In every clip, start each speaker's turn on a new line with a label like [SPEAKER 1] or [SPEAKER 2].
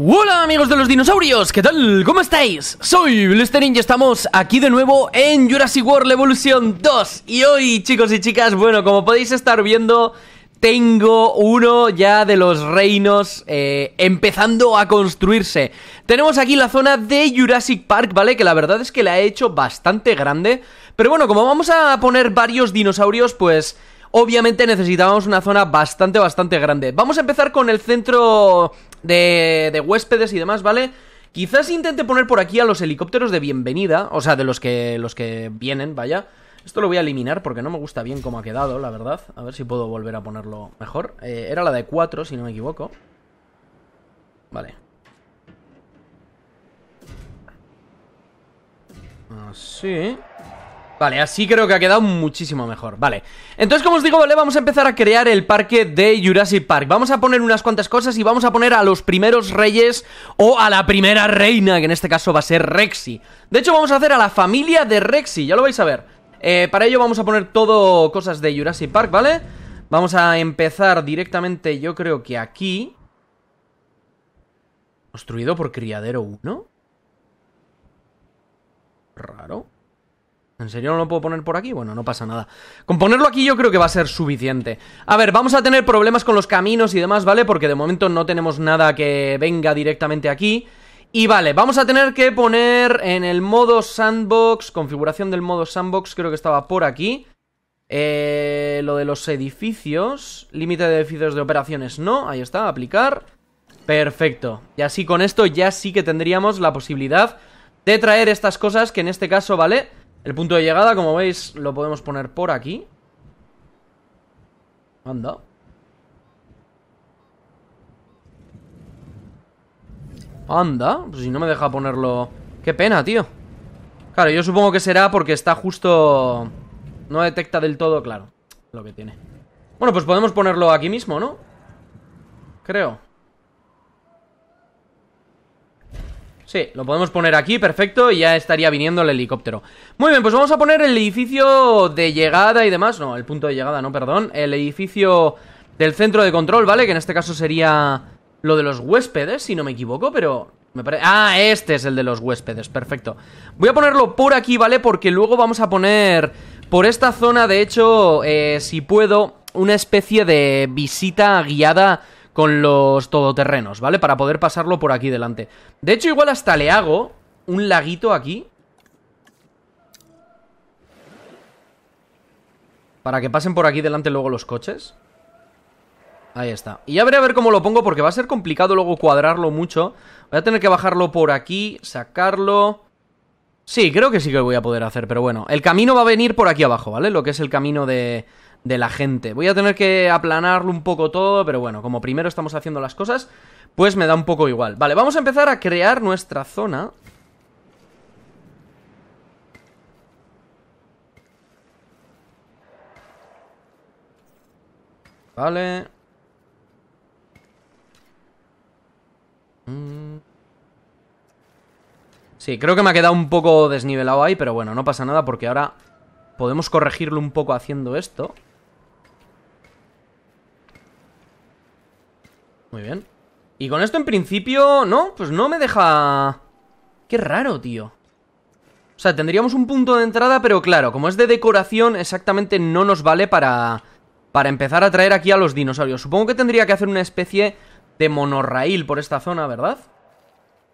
[SPEAKER 1] Hola amigos de los dinosaurios, ¿qué tal? ¿Cómo estáis? Soy Blisterin y estamos aquí de nuevo en Jurassic World Evolution 2 Y hoy chicos y chicas, bueno, como podéis estar viendo tengo uno ya de los reinos eh, empezando a construirse. Tenemos aquí la zona de Jurassic Park, ¿vale? Que la verdad es que la he hecho bastante grande. Pero bueno, como vamos a poner varios dinosaurios, pues obviamente necesitábamos una zona bastante, bastante grande. Vamos a empezar con el centro de, de huéspedes y demás, ¿vale? Quizás intente poner por aquí a los helicópteros de bienvenida, o sea, de los que, los que vienen, vaya. Esto lo voy a eliminar porque no me gusta bien cómo ha quedado, la verdad. A ver si puedo volver a ponerlo mejor. Eh, era la de 4, si no me equivoco. Vale. Así. Ah, Vale, así creo que ha quedado muchísimo mejor, vale Entonces, como os digo, vale, vamos a empezar a crear el parque de Jurassic Park Vamos a poner unas cuantas cosas y vamos a poner a los primeros reyes o a la primera reina, que en este caso va a ser Rexy De hecho, vamos a hacer a la familia de Rexy, ya lo vais a ver eh, Para ello vamos a poner todo cosas de Jurassic Park, ¿vale? Vamos a empezar directamente, yo creo que aquí Construido por Criadero 1 Raro ¿En serio no lo puedo poner por aquí? Bueno, no pasa nada. Con ponerlo aquí yo creo que va a ser suficiente. A ver, vamos a tener problemas con los caminos y demás, ¿vale? Porque de momento no tenemos nada que venga directamente aquí. Y vale, vamos a tener que poner en el modo sandbox, configuración del modo sandbox, creo que estaba por aquí. Eh, lo de los edificios, límite de edificios de operaciones no, ahí está, aplicar. Perfecto. Y así con esto ya sí que tendríamos la posibilidad de traer estas cosas que en este caso, ¿vale? El punto de llegada, como veis, lo podemos poner por aquí. Anda. Anda, pues si no me deja ponerlo... Qué pena, tío. Claro, yo supongo que será porque está justo... No detecta del todo, claro, lo que tiene. Bueno, pues podemos ponerlo aquí mismo, ¿no? Creo. Sí, lo podemos poner aquí, perfecto, y ya estaría viniendo el helicóptero. Muy bien, pues vamos a poner el edificio de llegada y demás. No, el punto de llegada, no, perdón. El edificio del centro de control, ¿vale? Que en este caso sería lo de los huéspedes, si no me equivoco, pero... Me parece. Ah, este es el de los huéspedes, perfecto. Voy a ponerlo por aquí, ¿vale? Porque luego vamos a poner por esta zona, de hecho, eh, si puedo, una especie de visita guiada con los todoterrenos, ¿vale? Para poder pasarlo por aquí delante. De hecho, igual hasta le hago un laguito aquí. Para que pasen por aquí delante luego los coches. Ahí está. Y ya veré a ver cómo lo pongo porque va a ser complicado luego cuadrarlo mucho. Voy a tener que bajarlo por aquí, sacarlo... Sí, creo que sí que voy a poder hacer, pero bueno. El camino va a venir por aquí abajo, ¿vale? Lo que es el camino de de la gente. Voy a tener que aplanarlo un poco todo, pero bueno, como primero estamos haciendo las cosas, pues me da un poco igual. Vale, vamos a empezar a crear nuestra zona. Vale. Mm. Sí, creo que me ha quedado un poco desnivelado ahí, pero bueno, no pasa nada porque ahora podemos corregirlo un poco haciendo esto. Muy bien Y con esto en principio... No, pues no me deja... Qué raro, tío o sea, tendríamos un punto de entrada, pero claro, como es de decoración, exactamente no nos vale para, para empezar a traer aquí a los dinosaurios. Supongo que tendría que hacer una especie de monorraíl por esta zona, ¿verdad?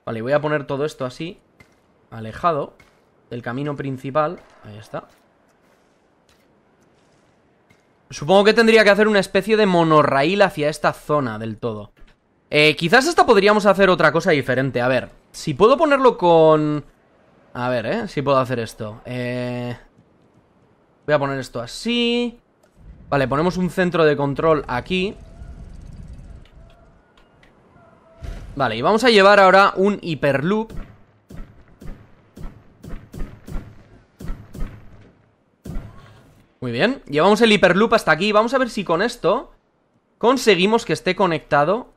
[SPEAKER 1] Vale, voy a poner todo esto así, alejado del camino principal. Ahí está. Supongo que tendría que hacer una especie de monorraíl hacia esta zona del todo. Eh, quizás hasta podríamos hacer otra cosa diferente. A ver, si puedo ponerlo con... A ver, ¿eh? Si puedo hacer esto. Eh... Voy a poner esto así. Vale, ponemos un centro de control aquí. Vale, y vamos a llevar ahora un hiperloop Muy bien, llevamos el hiperloop hasta aquí. Vamos a ver si con esto conseguimos que esté conectado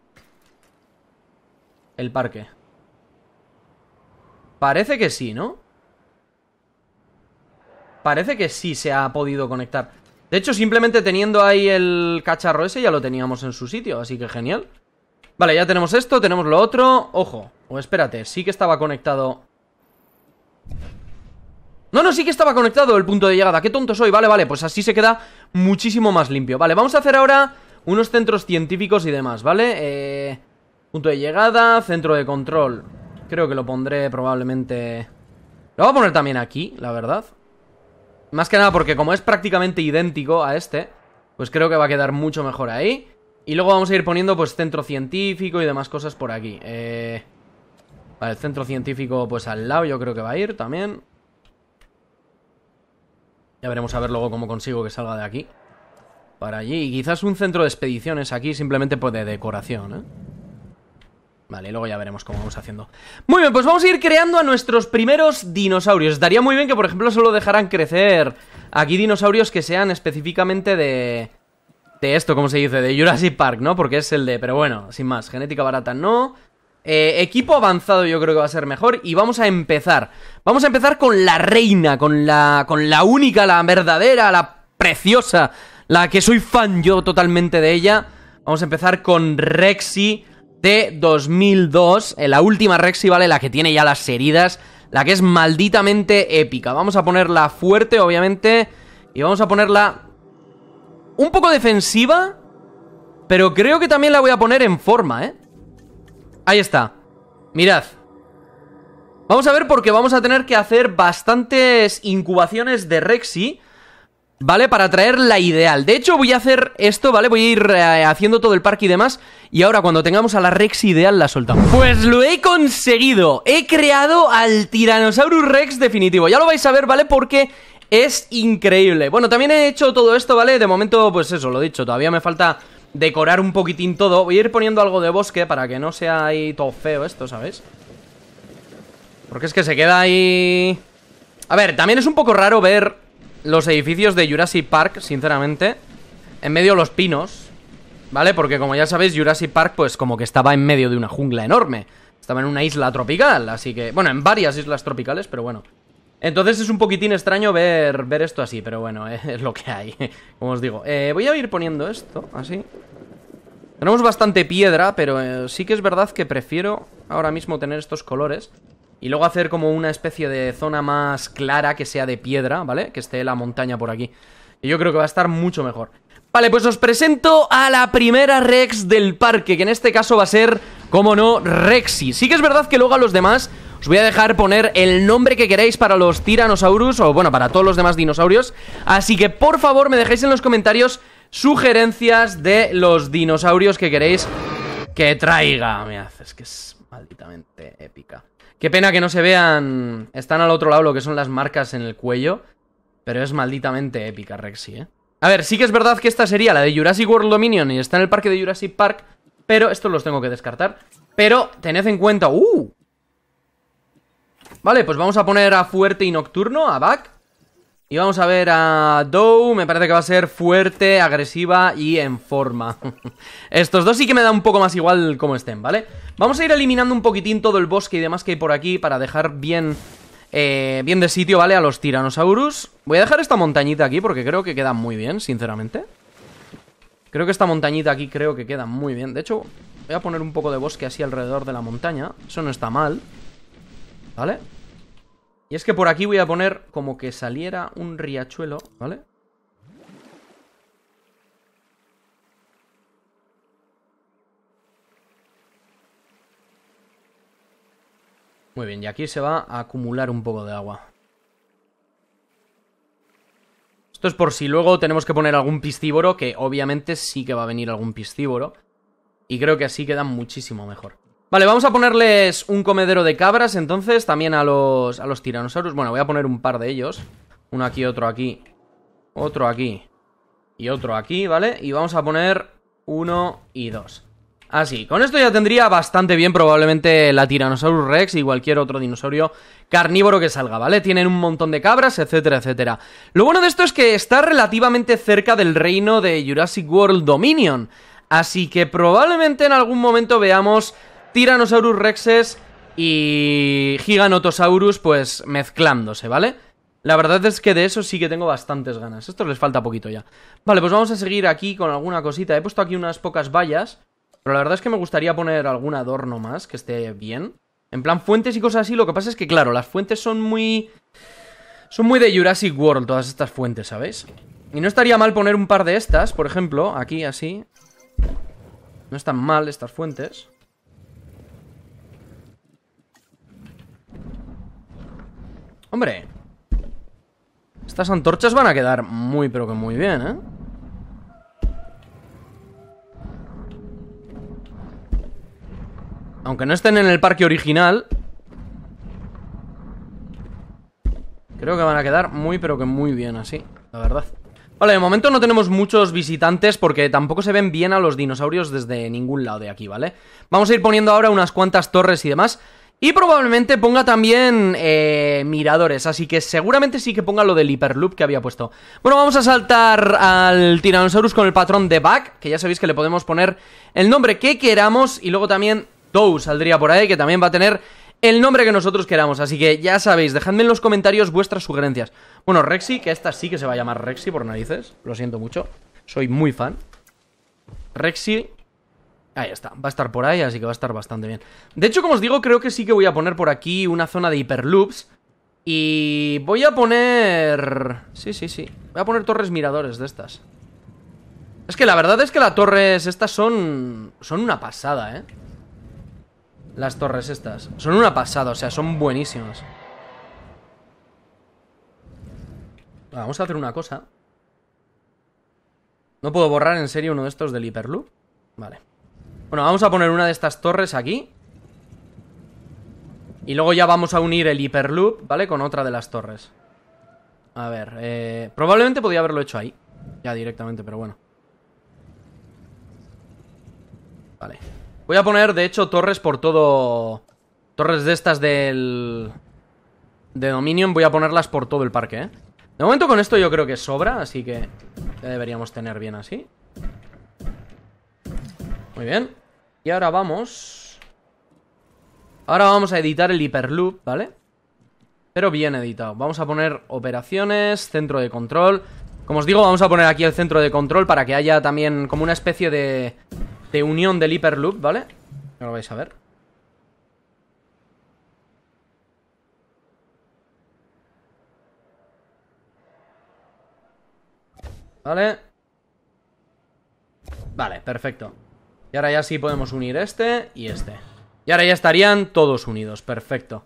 [SPEAKER 1] el parque. Parece que sí, ¿no? Parece que sí se ha podido conectar. De hecho, simplemente teniendo ahí el cacharro ese ya lo teníamos en su sitio, así que genial. Vale, ya tenemos esto, tenemos lo otro. Ojo, o espérate, sí que estaba conectado... No, no, sí que estaba conectado el punto de llegada Qué tonto soy, vale, vale, pues así se queda muchísimo más limpio Vale, vamos a hacer ahora unos centros científicos y demás, ¿vale? Eh, punto de llegada, centro de control Creo que lo pondré probablemente... Lo voy a poner también aquí, la verdad Más que nada porque como es prácticamente idéntico a este Pues creo que va a quedar mucho mejor ahí Y luego vamos a ir poniendo pues centro científico y demás cosas por aquí eh... Vale, el centro científico pues al lado yo creo que va a ir también ya veremos a ver luego cómo consigo que salga de aquí. Para allí. Y quizás un centro de expediciones aquí simplemente pues, de decoración, ¿eh? Vale, luego ya veremos cómo vamos haciendo. Muy bien, pues vamos a ir creando a nuestros primeros dinosaurios. Estaría muy bien que, por ejemplo, solo dejaran crecer aquí dinosaurios que sean específicamente de... De esto, ¿cómo se dice? De Jurassic Park, ¿no? Porque es el de... Pero bueno, sin más. Genética barata no. Eh, equipo avanzado yo creo que va a ser mejor y vamos a empezar. Vamos a empezar con la reina, con la, con la única, la verdadera, la preciosa, la que soy fan yo totalmente de ella. Vamos a empezar con Rexy de 2002, eh, la última Rexy, ¿vale? La que tiene ya las heridas, la que es malditamente épica. Vamos a ponerla fuerte, obviamente, y vamos a ponerla un poco defensiva, pero creo que también la voy a poner en forma, ¿eh? Ahí está. Mirad. Vamos a ver porque vamos a tener que hacer bastantes incubaciones de Rexy, ¿vale? Para traer la ideal. De hecho, voy a hacer esto, ¿vale? Voy a ir eh, haciendo todo el parque y demás. Y ahora cuando tengamos a la Rexy ideal la soltamos. Pues lo he conseguido. He creado al Tyrannosaurus Rex definitivo. Ya lo vais a ver, ¿vale? Porque es increíble. Bueno, también he hecho todo esto, ¿vale? De momento, pues eso, lo he dicho. Todavía me falta decorar un poquitín todo. Voy a ir poniendo algo de bosque para que no sea ahí todo feo esto, ¿sabes? Porque es que se queda ahí... A ver, también es un poco raro ver los edificios de Jurassic Park, sinceramente. En medio de los pinos, ¿vale? Porque como ya sabéis, Jurassic Park pues como que estaba en medio de una jungla enorme. Estaba en una isla tropical, así que... Bueno, en varias islas tropicales, pero bueno. Entonces es un poquitín extraño ver, ver esto así, pero bueno, es lo que hay, como os digo. Eh, voy a ir poniendo esto, así. Tenemos bastante piedra, pero eh, sí que es verdad que prefiero ahora mismo tener estos colores. Y luego hacer como una especie de zona más clara que sea de piedra, ¿vale? Que esté la montaña por aquí. Y yo creo que va a estar mucho mejor. Vale, pues os presento a la primera Rex del parque, que en este caso va a ser, como no, Rexy. Sí que es verdad que luego a los demás os voy a dejar poner el nombre que queréis para los Tiranosaurus, o bueno, para todos los demás dinosaurios. Así que por favor me dejéis en los comentarios sugerencias de los dinosaurios que queréis que traiga. Me haces que es malditamente épica. Qué pena que no se vean... Están al otro lado lo que son las marcas en el cuello. Pero es malditamente épica, Rexy, ¿eh? A ver, sí que es verdad que esta sería la de Jurassic World Dominion y está en el parque de Jurassic Park, pero esto los tengo que descartar. Pero tened en cuenta, ¡uh! Vale, pues vamos a poner a fuerte y nocturno, a back. Y vamos a ver a Dou, me parece que va a ser fuerte, agresiva y en forma. Estos dos sí que me da un poco más igual como estén, ¿vale? Vamos a ir eliminando un poquitín todo el bosque y demás que hay por aquí para dejar bien, eh, bien de sitio, ¿vale? A los tiranosaurus. Voy a dejar esta montañita aquí porque creo que queda muy bien, sinceramente. Creo que esta montañita aquí creo que queda muy bien. De hecho, voy a poner un poco de bosque así alrededor de la montaña. Eso no está mal. ¿Vale? Y es que por aquí voy a poner como que saliera un riachuelo, ¿vale? Muy bien, y aquí se va a acumular un poco de agua. Esto es por si luego tenemos que poner algún piscívoro, que obviamente sí que va a venir algún piscívoro. Y creo que así queda muchísimo mejor. Vale, vamos a ponerles un comedero de cabras entonces también a los, a los tiranosaurus. Bueno, voy a poner un par de ellos. Uno aquí, otro aquí. Otro aquí. Y otro aquí, ¿vale? Y vamos a poner uno y dos. Así, ah, con esto ya tendría bastante bien probablemente la Tyrannosaurus Rex y cualquier otro dinosaurio carnívoro que salga, ¿vale? Tienen un montón de cabras, etcétera, etcétera. Lo bueno de esto es que está relativamente cerca del reino de Jurassic World Dominion, así que probablemente en algún momento veamos Tyrannosaurus Rexes y Giganotosaurus, pues mezclándose, ¿vale? La verdad es que de eso sí que tengo bastantes ganas. Esto les falta poquito ya. Vale, pues vamos a seguir aquí con alguna cosita. He puesto aquí unas pocas vallas, pero la verdad es que me gustaría poner algún adorno más que esté bien. En plan, fuentes y cosas así. Lo que pasa es que, claro, las fuentes son muy... Son muy de Jurassic World todas estas fuentes, ¿sabéis? Y no estaría mal poner un par de estas, por ejemplo, aquí, así. No están mal estas fuentes. Hombre. Estas antorchas van a quedar muy, pero que muy bien, ¿eh? Aunque no estén en el parque original Creo que van a quedar muy pero que muy bien así La verdad Vale, de momento no tenemos muchos visitantes porque tampoco se ven bien a los dinosaurios desde ningún lado de aquí, ¿vale? Vamos a ir poniendo ahora unas cuantas torres y demás y probablemente ponga también eh, miradores, así que seguramente sí que ponga lo del hiperloop que había puesto. Bueno, vamos a saltar al Tyrannosaurus con el patrón de back, que ya sabéis que le podemos poner el nombre que queramos, y luego también Dow saldría por ahí, que también va a tener el nombre que nosotros queramos, así que ya sabéis, dejadme en los comentarios vuestras sugerencias. Bueno, Rexy, que esta sí que se va a llamar Rexy por narices, lo siento mucho, soy muy fan. Rexy, Ahí está, va a estar por ahí, así que va a estar bastante bien. De hecho, como os digo, creo que sí que voy a poner por aquí una zona de hiperloops. Y voy a poner... Sí, sí, sí. Voy a poner torres miradores de estas. Es que la verdad es que las torres estas son... Son una pasada, ¿eh? Las torres estas. Son una pasada, o sea, son buenísimas. Vamos a hacer una cosa. No puedo borrar en serio uno de estos del hiperloop. Vale. Bueno, vamos a poner una de estas torres aquí. Y luego ya vamos a unir el hiperloop, ¿vale? Con otra de las torres. A ver, eh, probablemente podía haberlo hecho ahí. Ya directamente, pero bueno. Vale. Voy a poner, de hecho, torres por todo... Torres de estas del... De Dominion voy a ponerlas por todo el parque, ¿eh? De momento con esto yo creo que sobra, así que... deberíamos tener bien así. Muy bien. Y ahora vamos... Ahora vamos a editar el hiperloop, ¿vale? Pero bien editado. Vamos a poner operaciones, centro de control... Como os digo, vamos a poner aquí el centro de control para que haya también como una especie de, de unión del hiperloop, ¿vale? Ya lo vais a ver. Vale. Vale, perfecto. Y ahora ya sí podemos unir este y este. Y ahora ya estarían todos unidos, perfecto.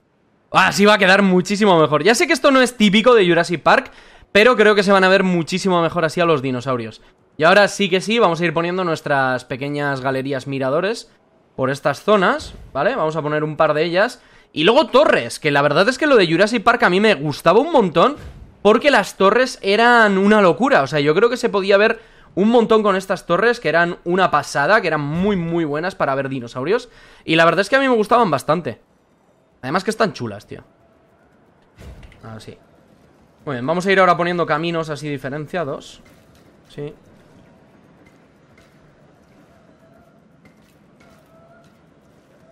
[SPEAKER 1] Así ah, va a quedar muchísimo mejor. Ya sé que esto no es típico de Jurassic Park, pero creo que se van a ver muchísimo mejor así a los dinosaurios. Y ahora sí que sí, vamos a ir poniendo nuestras pequeñas galerías miradores por estas zonas, ¿vale? Vamos a poner un par de ellas. Y luego torres, que la verdad es que lo de Jurassic Park a mí me gustaba un montón, porque las torres eran una locura. O sea, yo creo que se podía ver un montón con estas torres que eran una pasada, que eran muy muy buenas para ver dinosaurios. Y la verdad es que a mí me gustaban bastante. Además que están chulas, tío. Así. Ah, muy bien, vamos a ir ahora poniendo caminos así diferenciados. Sí.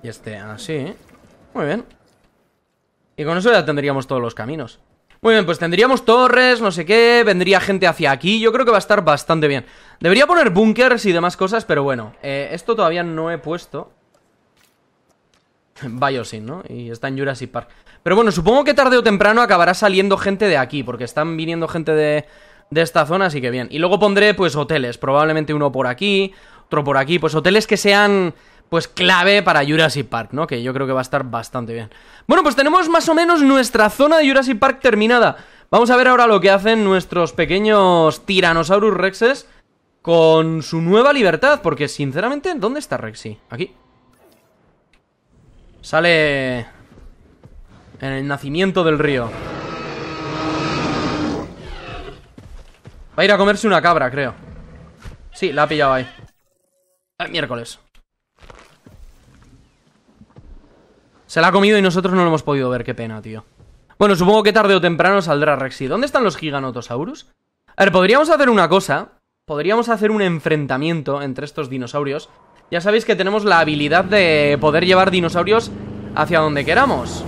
[SPEAKER 1] Y este así. Ah, muy bien. Y con eso ya tendríamos todos los caminos. Muy bien, pues tendríamos torres, no sé qué, vendría gente hacia aquí, yo creo que va a estar bastante bien. Debería poner bunkers y demás cosas, pero bueno, eh, esto todavía no he puesto. Biosyn, ¿no? Y está en Jurassic Park. Pero bueno, supongo que tarde o temprano acabará saliendo gente de aquí, porque están viniendo gente de, de esta zona, así que bien. Y luego pondré, pues, hoteles, probablemente uno por aquí, otro por aquí, pues hoteles que sean pues clave para Jurassic Park, ¿no? Que yo creo que va a estar bastante bien. Bueno, pues tenemos más o menos nuestra zona de Jurassic Park terminada. Vamos a ver ahora lo que hacen nuestros pequeños Tyrannosaurus Rexes con su nueva libertad, porque sinceramente, ¿dónde está Rexy? Aquí. Sale en el nacimiento del río. Va a ir a comerse una cabra, creo. Sí, la ha pillado ahí. El ah, miércoles. Se la ha comido y nosotros no lo hemos podido ver, qué pena, tío. Bueno, supongo que tarde o temprano saldrá Rexy. ¿Dónde están los giganotosaurus? A ver, podríamos hacer una cosa. Podríamos hacer un enfrentamiento entre estos dinosaurios. Ya sabéis que tenemos la habilidad de poder llevar dinosaurios hacia donde queramos.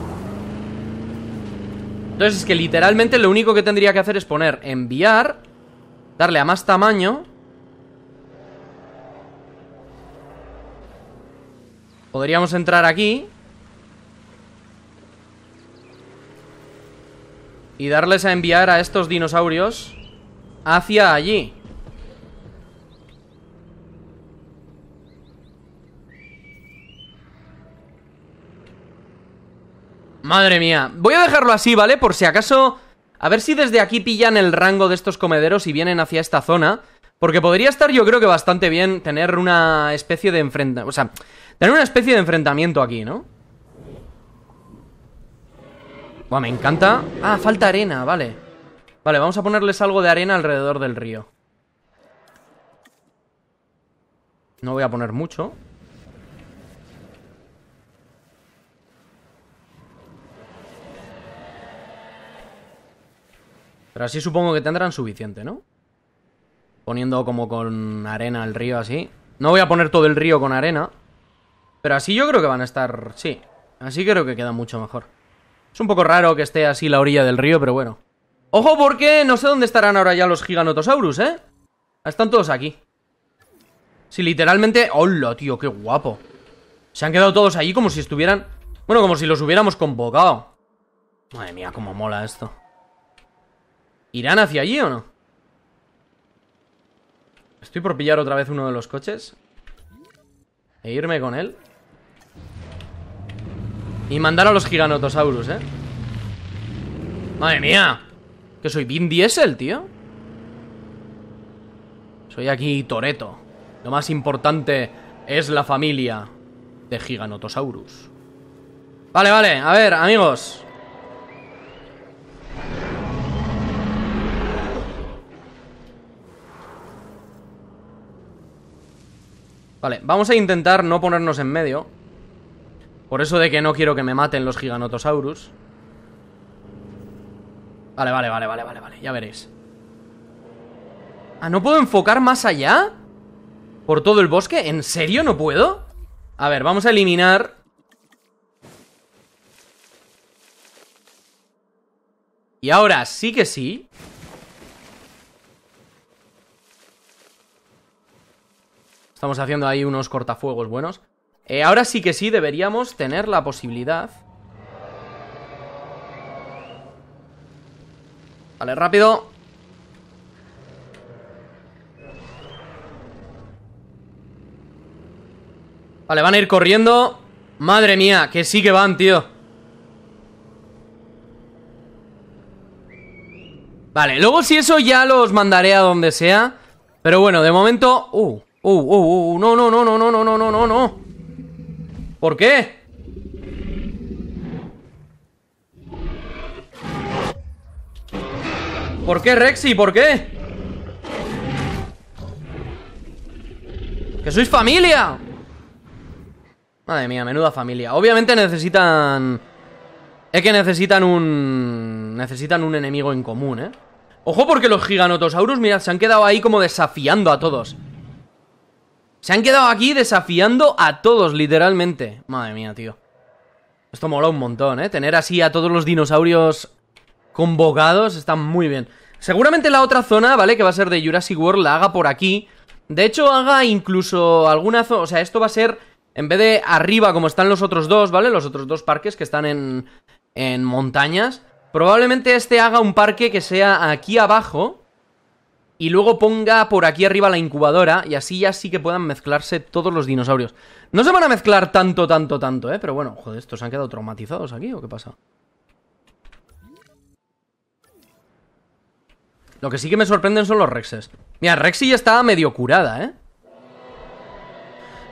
[SPEAKER 1] Entonces es que literalmente lo único que tendría que hacer es poner enviar, darle a más tamaño. Podríamos entrar aquí y darles a enviar a estos dinosaurios hacia allí. Madre mía. Voy a dejarlo así, ¿vale? Por si acaso... A ver si desde aquí pillan el rango de estos comederos y vienen hacia esta zona. Porque podría estar yo creo que bastante bien tener una especie de enfrenta... O sea, tener una especie de enfrentamiento aquí, ¿no? me encanta. Ah, falta arena, vale. Vale, vamos a ponerles algo de arena alrededor del río. No voy a poner mucho. Pero así supongo que tendrán suficiente, ¿no? Poniendo como con arena el río así. No voy a poner todo el río con arena. Pero así yo creo que van a estar... Sí, así creo que queda mucho mejor. Es un poco raro que esté así la orilla del río, pero bueno. Ojo porque no sé dónde estarán ahora ya los giganotosaurus, ¿eh? Están todos aquí. Si literalmente... ¡Hola, tío! ¡Qué guapo! Se han quedado todos ahí como si estuvieran... Bueno, como si los hubiéramos convocado. Madre mía, cómo mola esto. ¿Irán hacia allí o no? Estoy por pillar otra vez uno de los coches. E irme con él. Y mandar a los giganotosaurus, ¿eh? ¡Madre mía! Que soy bin Diesel, tío. Soy aquí Toreto. Lo más importante es la familia de Giganotosaurus. Vale, vale. A ver, amigos. Vale, vamos a intentar no ponernos en medio. Por eso de que no quiero que me maten los giganotosaurus. Vale, vale, vale, vale, vale, vale. Ya veréis. ¿Ah, no puedo enfocar más allá? ¿Por todo el bosque? ¿En serio no puedo? A ver, vamos a eliminar... Y ahora sí que sí. Estamos haciendo ahí unos cortafuegos buenos. Eh, ahora sí que sí deberíamos tener la posibilidad. Vale, rápido. Vale, van a ir corriendo. Madre mía, que sí que van, tío. Vale, luego si eso ya los mandaré a donde sea. Pero bueno, de momento... Uh, uh, uh, uh, no, no, no, no, no, no, no, no, no. ¿Por qué? ¿Por qué, Rexy? ¿Por qué? ¡Que sois familia! Madre mía, menuda familia. Obviamente necesitan... Es que necesitan un... Necesitan un enemigo en común, ¿eh? Ojo porque los giganotosaurus, mirad, se han quedado ahí como desafiando a todos. Se han quedado aquí desafiando a todos, literalmente. Madre mía, tío. Esto mola un montón, ¿eh? Tener así a todos los dinosaurios convocados está muy bien. Seguramente la otra zona, ¿vale? Que va a ser de Jurassic World, la haga por aquí. De hecho, haga incluso alguna zona... O sea, esto va a ser, en vez de arriba como están los otros dos, ¿vale? Los otros dos parques que están en, en montañas. Probablemente este haga un parque que sea aquí abajo, y luego ponga por aquí arriba la incubadora y así ya sí que puedan mezclarse todos los dinosaurios. No se van a mezclar tanto, tanto, tanto, ¿eh? Pero bueno, joder, ¿estos han quedado traumatizados aquí o qué pasa? Lo que sí que me sorprenden son los Rexes. Mira, Rexy ya está medio curada, ¿eh?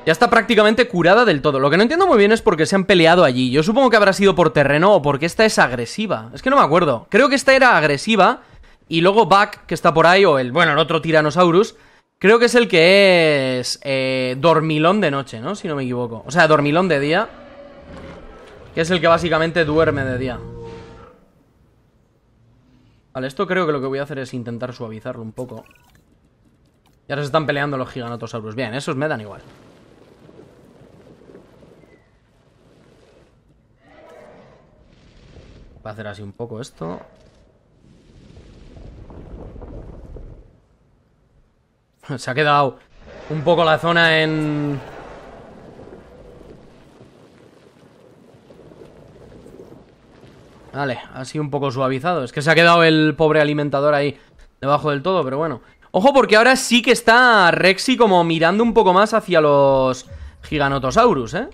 [SPEAKER 1] Ya está prácticamente curada del todo. Lo que no entiendo muy bien es por qué se han peleado allí. Yo supongo que habrá sido por terreno o porque esta es agresiva. Es que no me acuerdo. Creo que esta era agresiva y luego Buck, que está por ahí, o el, bueno, el otro Tiranosaurus, creo que es el que es eh, dormilón de noche, ¿no? Si no me equivoco. O sea, dormilón de día. Que es el que básicamente duerme de día. Vale, esto creo que lo que voy a hacer es intentar suavizarlo un poco. Ya se están peleando los giganotosaurus. Bien, esos me dan igual. Voy a hacer así un poco esto. Se ha quedado un poco la zona en... Vale, ha sido un poco suavizado. Es que se ha quedado el pobre alimentador ahí debajo del todo, pero bueno. Ojo, porque ahora sí que está Rexy como mirando un poco más hacia los giganotosaurus, ¿eh?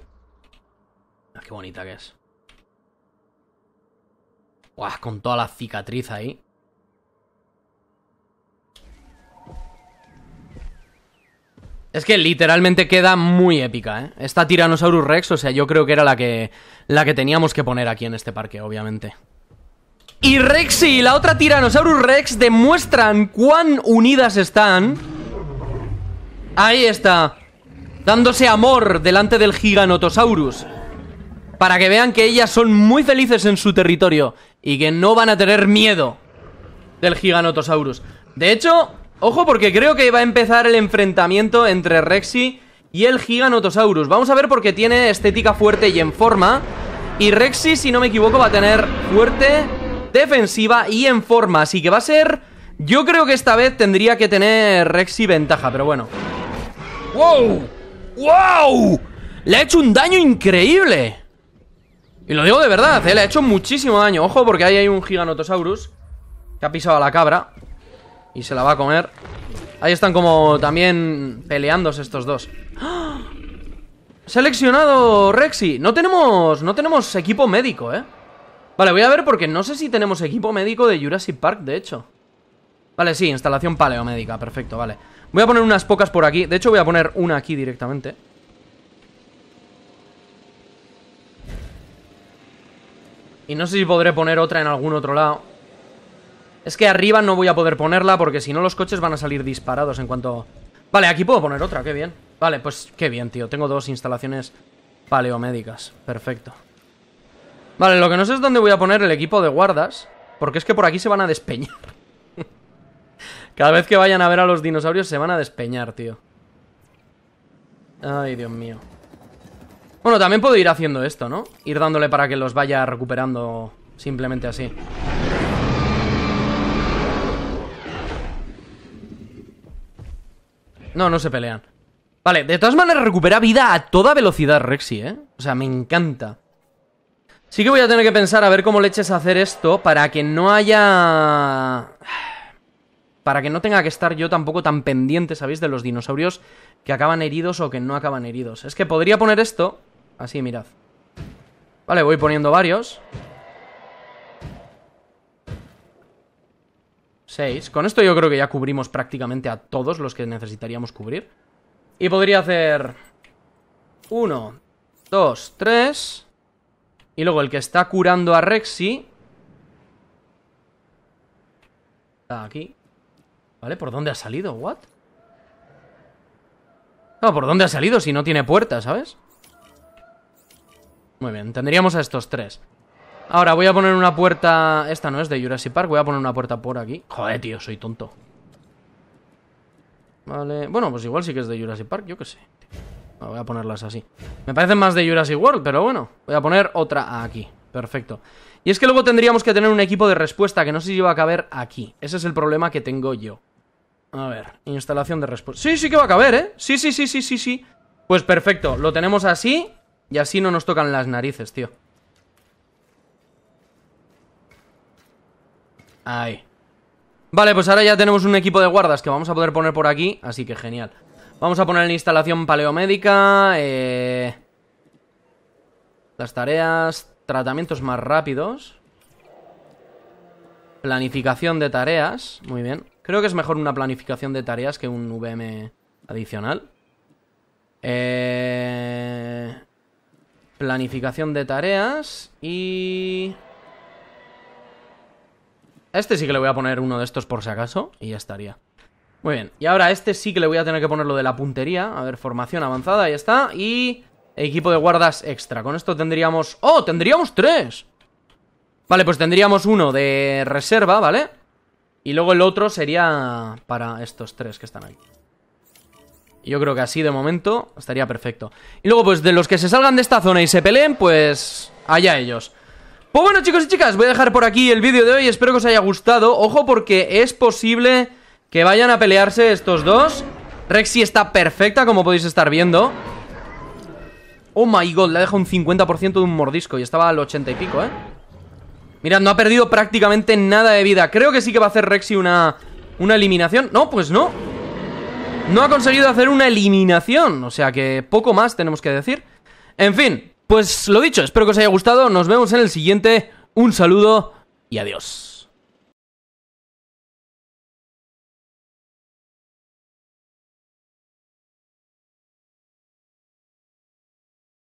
[SPEAKER 1] Ah, qué bonita que es. con toda la cicatriz ahí. Es que literalmente queda muy épica, ¿eh? Esta Tyrannosaurus Rex, o sea, yo creo que era la que, la que teníamos que poner aquí en este parque, obviamente. Y Rexy y la otra Tyrannosaurus Rex demuestran cuán unidas están. Ahí está. Dándose amor delante del Giganotosaurus. Para que vean que ellas son muy felices en su territorio y que no van a tener miedo del Giganotosaurus. De hecho, Ojo porque creo que va a empezar el enfrentamiento entre Rexy y el Giganotosaurus. Vamos a ver porque tiene estética fuerte y en forma. Y Rexy, si no me equivoco, va a tener fuerte, defensiva y en forma. Así que va a ser... Yo creo que esta vez tendría que tener Rexy ventaja, pero bueno. ¡Wow! ¡Wow! Le ha hecho un daño increíble. Y lo digo de verdad, ¿eh? le ha hecho muchísimo daño. Ojo porque ahí hay un Giganotosaurus que ha pisado a la cabra. Y se la va a comer. Ahí están como también peleándose estos dos. ¡Ah! Seleccionado Rexy. No tenemos, no tenemos equipo médico, ¿eh? Vale, voy a ver porque no sé si tenemos equipo médico de Jurassic Park, de hecho. Vale, sí, instalación paleomédica, perfecto, vale. Voy a poner unas pocas por aquí. De hecho, voy a poner una aquí directamente. Y no sé si podré poner otra en algún otro lado. Es que arriba no voy a poder ponerla porque si no los coches van a salir disparados en cuanto... Vale, aquí puedo poner otra, qué bien. Vale, pues qué bien, tío. Tengo dos instalaciones paleomédicas. Perfecto. Vale, lo que no sé es dónde voy a poner el equipo de guardas. Porque es que por aquí se van a despeñar. Cada vez que vayan a ver a los dinosaurios se van a despeñar, tío. Ay, Dios mío. Bueno, también puedo ir haciendo esto, ¿no? Ir dándole para que los vaya recuperando simplemente así. No, no se pelean. Vale, de todas maneras recupera vida a toda velocidad Rexy, ¿eh? O sea, me encanta. Sí que voy a tener que pensar a ver cómo le eches a hacer esto para que no haya... Para que no tenga que estar yo tampoco tan pendiente, ¿sabéis? De los dinosaurios que acaban heridos o que no acaban heridos. Es que podría poner esto... Así, mirad. Vale, voy poniendo varios. Con esto yo creo que ya cubrimos prácticamente a todos los que necesitaríamos cubrir. Y podría hacer... 1, 2, 3... Y luego el que está curando a Rexy... Está aquí. ¿Vale? ¿Por dónde ha salido? ¿What? No, ¿por dónde ha salido si no tiene puerta, sabes? Muy bien, tendríamos a estos tres. Ahora voy a poner una puerta... Esta no es de Jurassic Park, voy a poner una puerta por aquí. Joder, tío, soy tonto. Vale, bueno, pues igual sí que es de Jurassic Park, yo qué sé. voy a ponerlas así. Me parecen más de Jurassic World, pero bueno. Voy a poner otra aquí. Perfecto. Y es que luego tendríamos que tener un equipo de respuesta que no sé si va a caber aquí. Ese es el problema que tengo yo. A ver, instalación de respuesta. Sí, sí que va a caber, ¿eh? Sí, sí, sí, sí, sí, sí. Pues perfecto, lo tenemos así y así no nos tocan las narices, tío. Ahí. Vale, pues ahora ya tenemos un equipo de guardas que vamos a poder poner por aquí, así que genial. Vamos a poner la instalación paleomédica, eh... las tareas, tratamientos más rápidos, planificación de tareas, muy bien. Creo que es mejor una planificación de tareas que un VM adicional. Eh... Planificación de tareas y este sí que le voy a poner uno de estos por si acaso y ya estaría. Muy bien, y ahora este sí que le voy a tener que poner lo de la puntería. A ver, formación avanzada, ya está. Y equipo de guardas extra. Con esto tendríamos... ¡Oh! ¡Tendríamos tres! Vale, pues tendríamos uno de reserva, ¿vale? Y luego el otro sería para estos tres que están aquí. Yo creo que así de momento estaría perfecto. Y luego, pues de los que se salgan de esta zona y se peleen, pues allá ellos. Pues bueno chicos y chicas, voy a dejar por aquí el vídeo de hoy, espero que os haya gustado Ojo porque es posible que vayan a pelearse estos dos Rexy está perfecta como podéis estar viendo Oh my god, le ha dejado un 50% de un mordisco y estaba al 80 y pico, ¿eh? Mirad, no ha perdido prácticamente nada de vida Creo que sí que va a hacer Rexy una, una eliminación No, pues no No ha conseguido hacer una eliminación O sea que poco más tenemos que decir En fin, pues lo dicho, espero que os haya gustado. Nos vemos en el siguiente. Un saludo y adiós.